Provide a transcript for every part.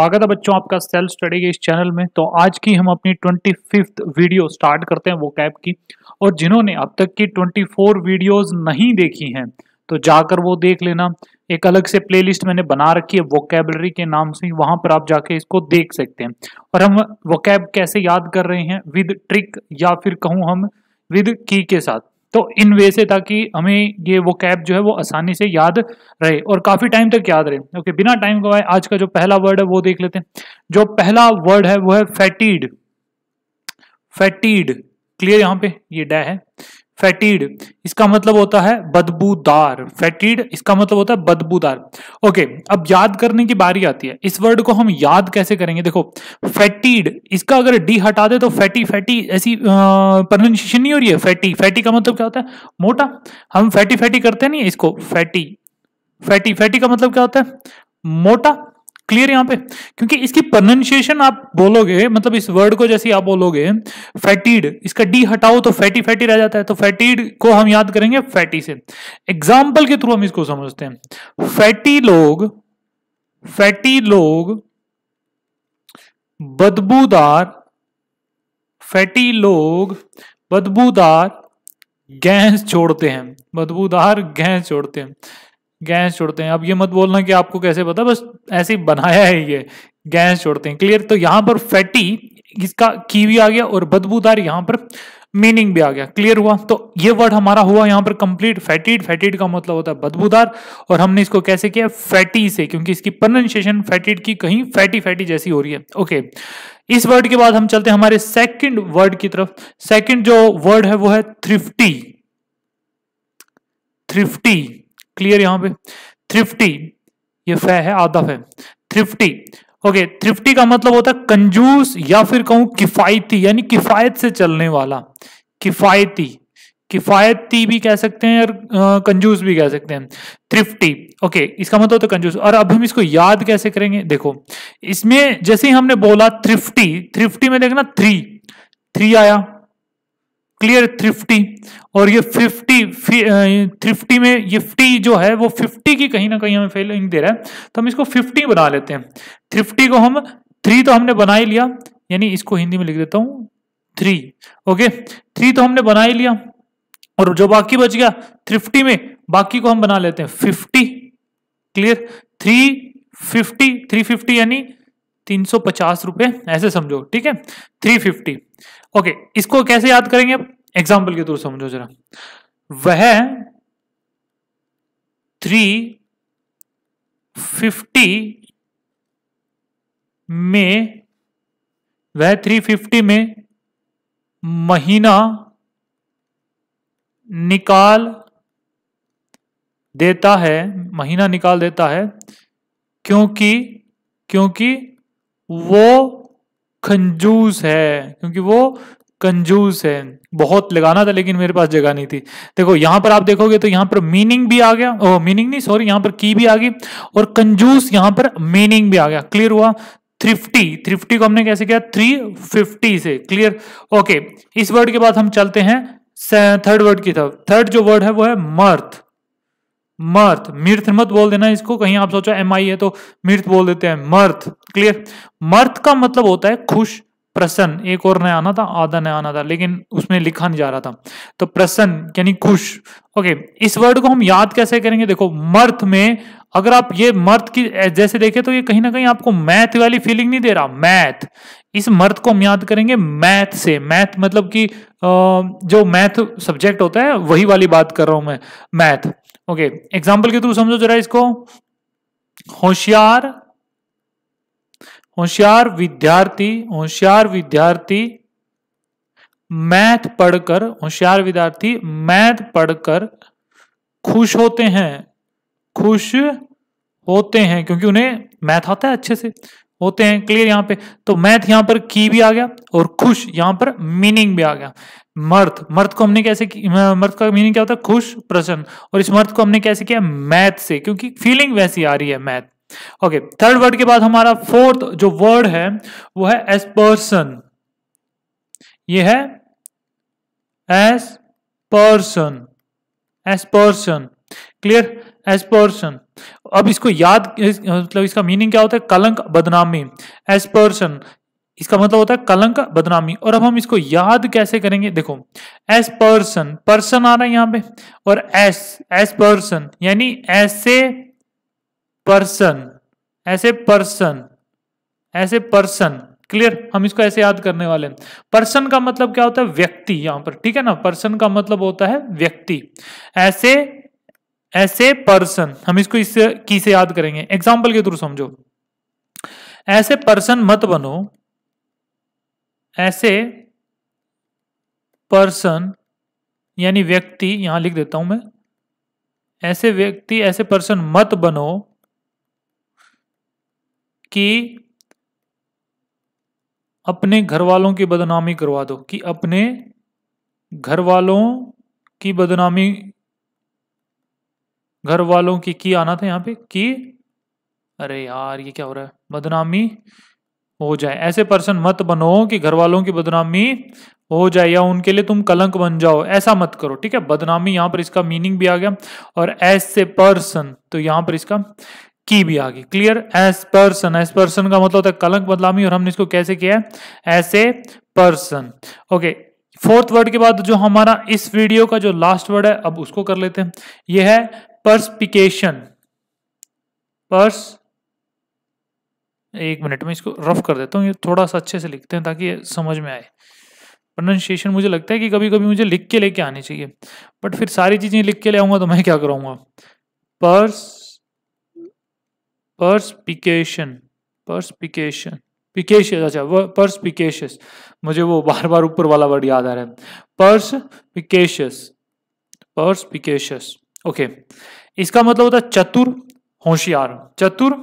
स्वागत है बच्चों आपका सेल्फ स्टडी के इस चैनल में तो आज की हम अपनी ट्वेंटी फिफ्थ वीडियो स्टार्ट करते हैं वो कैब की और जिन्होंने अब तक की ट्वेंटी फोर वीडियोज नहीं देखी हैं तो जाकर वो देख लेना एक अलग से प्लेलिस्ट मैंने बना रखी है वोकेबलरी के नाम से वहां पर आप जाके इसको देख सकते हैं और हम वोकेब कैसे याद कर रहे हैं विद ट्रिक या फिर कहूँ हम विद की के साथ तो इन वे से ताकि हमें ये वो कैप जो है वो आसानी से याद रहे और काफ़ी टाइम तक याद रहे ओके बिना टाइम गवाए आज का जो पहला वर्ड है वो देख लेते हैं जो पहला वर्ड है वो है फैटीड फैटीड क्लियर यहां पे ये डै है फैटीड इसका मतलब होता है बदबूदार फैटीड इसका मतलब होता है बदबूदार ओके अब याद करने की बारी आती है इस वर्ड को हम याद कैसे करेंगे देखो फैटीड इसका अगर डी हटा दे तो फैटी फैटी ऐसी प्रोनाउंसिएशन नहीं हो रही है फैटी फैटी का मतलब क्या होता है मोटा हम फैटी फैटी करते नहीं इसको फैटी फैटी फैटी का मतलब क्या होता है मोटा क्लियर यहाँ पे क्योंकि इसकी प्रोनाउंसिएशन आप बोलोगे मतलब इस वर्ड को जैसे आप बोलोगे फैटीड इसका डी हटाओ तो फैटी फैटी रह जाता है तो फैटीड को हम याद करेंगे फैटी से एग्जाम्पल के थ्रू हम इसको समझते हैं फैटी लोग फैटी लोग बदबूदार फैटी लोग बदबूदार गैस छोड़ते हैं बदबूदार गैस छोड़ते हैं गैस छोड़ते हैं अब ये मत बोलना कि आपको कैसे पता बस ऐसे ही बनाया है ये गैस छोड़ते हैं क्लियर तो यहां पर फैटी इसका की भी आ गया और बदबूदार यहां पर मीनिंग भी आ गया क्लियर हुआ तो ये वर्ड हमारा हुआ यहाँ पर कंप्लीट फैटीड फैटीड का मतलब होता है बदबूदार और हमने इसको कैसे किया फैटी से क्योंकि इसकी प्रोनाउंसिएशन फैटिड की कहीं फैटी फैटी जैसी हो रही है ओके इस वर्ड के बाद हम चलते हैं हमारे सेकंड वर्ड की तरफ सेकंड जो वर्ड है वो है थ्रिफ्टी थ्रिफ्टी क्लियर यहां पे थ्रिफ्टी ये फै है आधा फै थ्रिफ्टी ओके थ्रिफ्टी का मतलब होता है कंजूस या फिर कहूं किफायती यानी किफायत से चलने वाला किफायती किफायती भी कह सकते हैं और कंजूस भी कह सकते हैं थ्रिफ्टी ओके इसका मतलब होता है कंजूस और अब हम इसको याद कैसे करेंगे देखो इसमें जैसे ही हमने बोला थ्रिफ्टी थ्रिफ्टी में देखना थ्री थ्री आया क्लियर थ्रिफ्टी और ये फिफ्टी थ्रिफ्टी में ये फिफ्टी जो है वो फिफ्टी की कहीं ना कहीं हमें फेलिंग दे रहा है तो हम इसको फिफ्टी बना लेते हैं थ्रिफ्टी को हम थ्री तो हमने बना ही लिया यानी इसको हिंदी में लिख देता हूँ थ्री ओके थ्री तो हमने बना ही लिया और जो बाकी बच गया थ्रिफ्टी में बाकी को हम बना लेते हैं fifty clear three fifty three fifty यानी तीन सौ पचास रुपए ऐसे समझो ठीक है थ्री फिफ्टी ओके इसको कैसे याद करेंगे एग्जाम्पल के थ्रू समझो जरा वह थ्री फिफ्टी में वह थ्री फिफ्टी में महीना निकाल देता है महीना निकाल देता है क्योंकि क्योंकि वो कंजूस है क्योंकि वो कंजूस है बहुत लगाना था लेकिन मेरे पास जगह नहीं थी देखो यहां पर आप देखोगे तो यहां पर मीनिंग भी आ गया ओ मीनिंग नहीं सॉरी यहां पर की भी आ गई और कंजूस यहां पर मीनिंग भी आ गया क्लियर हुआ थ्रिफ्टी थ्रिफ्टी को हमने कैसे किया थ्री फिफ्टी से क्लियर ओके इस वर्ड के बाद हम चलते हैं थर्ड वर्ड की तरफ थर्ड जो वर्ड है वो है मर्थ मर्थ मिर्थ मत बोल देना इसको कहीं आप सोचो एम आई है तो मिर्थ बोल देते हैं मर्थ क्लियर मर्थ का मतलब होता है खुश प्रसन्न एक और नया आना था आधा नया आना था लेकिन उसमें लिखा नहीं जा रहा था तो प्रसन्न यानी खुश ओके इस वर्ड को हम याद कैसे करेंगे देखो मर्थ में अगर आप ये मर्थ की जैसे देखें तो ये कहीं ना कहीं आपको मैथ वाली फीलिंग नहीं दे रहा मैथ इस मर्थ को हम याद करेंगे मैथ से मैथ मतलब कि जो मैथ सब्जेक्ट होता है वही वाली बात कर रहा हूं मैं मैथ ओके okay, एग्जाम्पल के थ्रू समझो जरा इसको होशियार होशियार विद्यार्थी होशियार विद्यार्थी मैथ पढ़कर होशियार विद्यार्थी मैथ पढ़कर खुश होते हैं खुश होते हैं क्योंकि उन्हें मैथ आता है अच्छे से होते हैं क्लियर यहां पे तो मैथ यहां पर की भी आ गया और खुश यहां पर मीनिंग भी आ गया मर्थ मर्थ को हमने कैसे मर्थ का मीनिंग क्या होता है खुश प्रसन्न और इस मर्थ को हमने कैसे किया मैथ से क्योंकि फीलिंग वैसी आ रही है मैथ ओके थर्ड वर्ड के बाद हमारा फोर्थ जो वर्ड है वो है एस पर्सन ये है S person S person clear S person अब इसको याद मतलब इसका मीनिंग क्या होता है कलंक बदनामी एस पर्सन इसका मतलब होता है कलंक बदनामी और अब हम इसको याद कैसे करेंगे देखो एस पर्सन पर्सन आ रहा है यहां पे और एस एस पर्सन यानी ऐसे पर्सन ऐसे पर्सन ऐसे पर्सन क्लियर हम इसको ऐसे याद करने वाले हैं पर्सन का मतलब क्या होता है व्यक्ति यहां पर ठीक है ना पर्सन का मतलब होता है व्यक्ति ऐसे ऐसे पर्सन हम इसको इससे की से याद करेंगे एग्जाम्पल के थ्रू समझो ऐसे पर्सन मत बनो ऐसे पर्सन यानी व्यक्ति यहां लिख देता हूं मैं ऐसे व्यक्ति ऐसे पर्सन मत बनो कि अपने घर वालों की बदनामी करवा दो कि अपने घर वालों की बदनामी घर वालों की की आना था यहां पे कि अरे यार ये क्या हो रहा है बदनामी हो जाए ऐसे पर्सन मत बनो कि घर वालों की बदनामी हो जाए या उनके लिए तुम कलंक बन जाओ ऐसा मत करो ठीक है बदनामी यहां पर इसका मीनिंग भी आ गया और ऐसे पर्सन तो यहां पर इसका की भी आ गई clear S person S person का मतलब होता है कलंक बदनामी और हमने इसको कैसे किया है ऐसे पर्सन ओके फोर्थ वर्ड के बाद जो हमारा इस वीडियो का जो लास्ट वर्ड है अब उसको कर लेते हैं यह है पर्सपिकेशन पर्स एक मिनट में इसको रफ कर देता हूँ ये थोड़ा सा अच्छे से लिखते हैं ताकि समझ में आए प्रोनाउंसिएशन मुझे लगता है कि कभी कभी मुझे लिख के लेके आनी चाहिए बट फिर सारी चीज़ें लिख के ले आऊंगा तो मैं क्या करूंगा पर्स पर्सपिकेशन पर्सपिकेशन पिकेशियस अच्छा वो पर्सपिकेशियस मुझे वो बार बार ऊपर वाला वर्ड याद आ रहा है पर्सपिकेशियस पर्सपिकेशियस ओके इसका मतलब होता है चतुर होशियार चतुर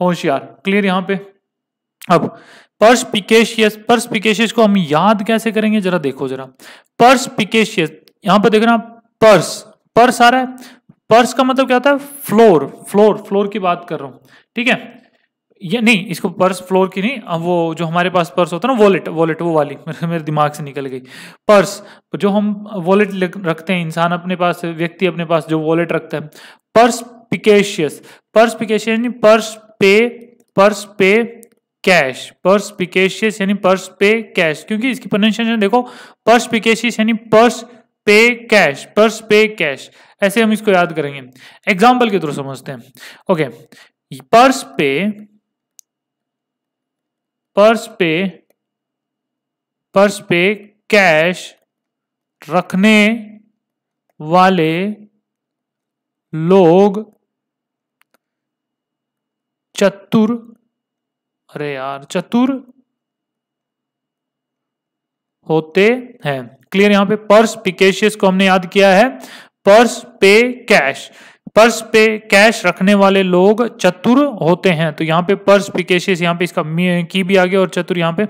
होशियार क्लियर यहां पे अब पर्सपिकेशियस पर्सपिकेशियस को हम याद कैसे करेंगे जरा देखो जरा पर्सपिकेशियस यहां पर देख रहे हैं पर्स पर्स आ रहा है पर्स का मतलब क्या होता है फ्लोर फ्लोर फ्लोर की बात कर रहा हूं ठीक है ये नहीं इसको पर्स फ्लोर की नहीं वो जो हमारे पास पर्स होता है ना वॉलेट वॉलेट वो वाली मेरे, मेरे दिमाग से निकल गई पर्स जो हम वॉलेट रखते हैं इंसान अपने पास व्यक्ति अपने पास जो वॉलेट रखता है पर्स पिकेशियस पर्स पिकेशियस नहीं पर्स पे पर्स पे कैश पर्स पिकेशियस यानी पर्स पे कैश क्योंकि इसकी प्रोनाउंसिएशन देखो पर्स पिकेशियस यानी पर्स पे कैश पर्स पे कैश ऐसे हम इसको याद करेंगे एग्जाम्पल के थ्रू समझते हैं ओके पर्स पे पर्स पे पर्स पे कैश रखने वाले लोग चतुर अरे यार चतुर होते हैं क्लियर यहां पे पर्स पिकेशियस को हमने याद किया है पर्स पे कैश पर्स पे कैश रखने वाले लोग चतुर होते हैं तो यहाँ पे पर्स पिकेशियस यहाँ पे इसका की भी आ गया और चतुर यहाँ पे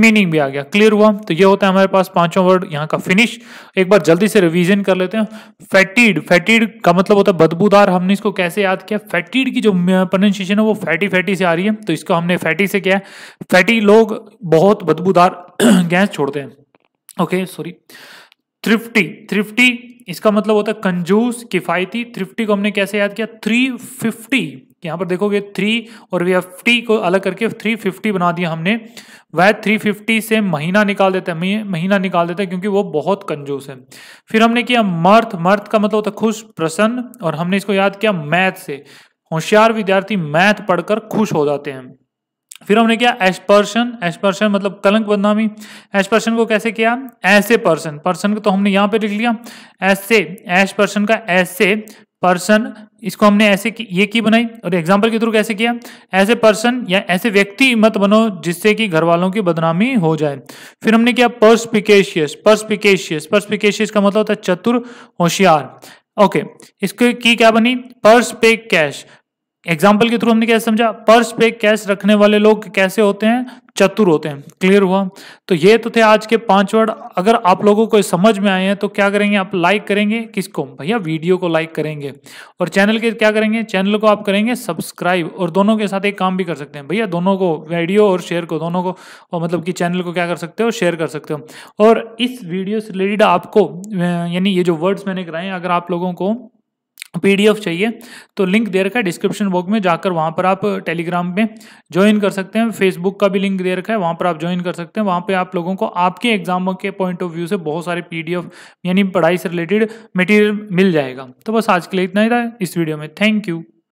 मीनिंग भी आ गया क्लियर हुआ तो ये होता है हमारे पास पांचों वर्ड यहाँ का फिनिश एक बार जल्दी से रिवीजन कर लेते हैं फैटीड फैटीड का मतलब होता है बदबूदार हमने इसको कैसे याद किया फैटीड की जो प्रोनाउंसिएशन है वो फैटी फैटी से आ रही है तो इसको हमने फैटी से किया फैटी लोग बहुत बदबूदार गैस छोड़ते हैं ओके सॉरी थ्रिफ्टी थ्रिफ्टी इसका मतलब होता है कंजूस किफ़ायती थ्रिफ्टी को हमने कैसे याद किया थ्री फिफ्टी यहाँ पर देखोगे थ्री और वी को अलग करके थ्री फिफ्टी बना दिया हमने वह थ्री फिफ्टी से महीना निकाल देता है महीना निकाल देता है क्योंकि वो बहुत कंजूस है फिर हमने किया मर्थ मर्थ का मतलब होता है खुश प्रसन्न और हमने इसको याद किया मैथ से होशियार विद्यार्थी मैथ पढ़कर खुश हो जाते हैं फिर हमने किया एस्पर्शन एस्पर्शन मतलब कलंक बदनामी एस्पर्शन को कैसे किया ऐसे पर्सन पर्सन को तो हमने यहाँ पे लिख लिया ऐसे एस पर्सन का ऐसे पर्सन इसको हमने ऐसे की, ये की बनाई और एग्जाम्पल के थ्रू कैसे किया ऐसे पर्सन या ऐसे व्यक्ति मत बनो जिससे कि घर वालों की बदनामी हो जाए फिर हमने किया पर्सपिकेशियस पर्सपिकेशियस पर्सपिकेशियस का मतलब होता है चतुर होशियार ओके इसके की क्या बनी पर्स पे कैश एग्जाम्पल के थ्रू हमने क्या समझा पर्स पे कैश रखने वाले लोग कैसे होते हैं चतुर होते हैं क्लियर हुआ तो ये तो थे आज के पांच वर्ड अगर आप लोगों को समझ में आए हैं तो क्या करेंगे आप लाइक करेंगे किसको भैया वीडियो को लाइक करेंगे और चैनल के क्या करेंगे चैनल को आप करेंगे सब्सक्राइब और दोनों के साथ एक काम भी कर सकते हैं भैया दोनों को वीडियो और शेयर को दोनों को और मतलब कि चैनल को क्या कर सकते हो शेयर कर सकते हो और इस वीडियो से रिलेटेड आपको यानी ये जो वर्ड्स मैंने कराए अगर आप लोगों को पीडीएफ चाहिए तो लिंक दे रखा है डिस्क्रिप्शन बॉक्स में जाकर वहाँ पर आप टेलीग्राम uh, में ज्वाइन कर सकते हैं फेसबुक का भी लिंक दे रखा है वहाँ पर आप ज्वाइन कर सकते हैं वहाँ पे आप लोगों को आपके एग्जामों के पॉइंट ऑफ व्यू से बहुत सारे पीडीएफ यानी पढ़ाई से रिलेटेड मटेरियल मिल जाएगा तो बस आज के लिए इतना ही था इस वीडियो में थैंक यू